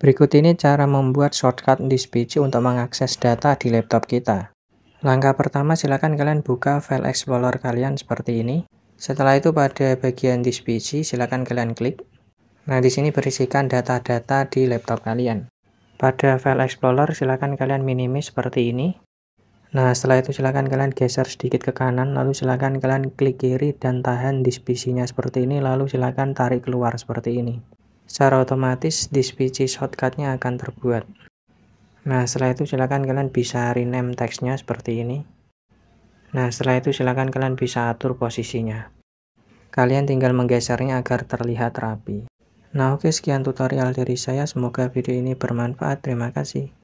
Berikut ini cara membuat shortcut di speech untuk mengakses data di laptop kita. Langkah pertama silakan kalian buka file explorer kalian seperti ini. Setelah itu pada bagian di speech silakan kalian klik. Nah di sini berisikan data-data di laptop kalian. Pada file explorer silakan kalian minimis seperti ini. Nah setelah itu silakan kalian geser sedikit ke kanan lalu silakan kalian klik kiri dan tahan di speech nya seperti ini lalu silakan tarik keluar seperti ini secara otomatis disk shortcutnya akan terbuat. Nah setelah itu silahkan kalian bisa rename teksnya seperti ini. Nah setelah itu silahkan kalian bisa atur posisinya. Kalian tinggal menggesernya agar terlihat rapi. Nah oke sekian tutorial dari saya semoga video ini bermanfaat terima kasih.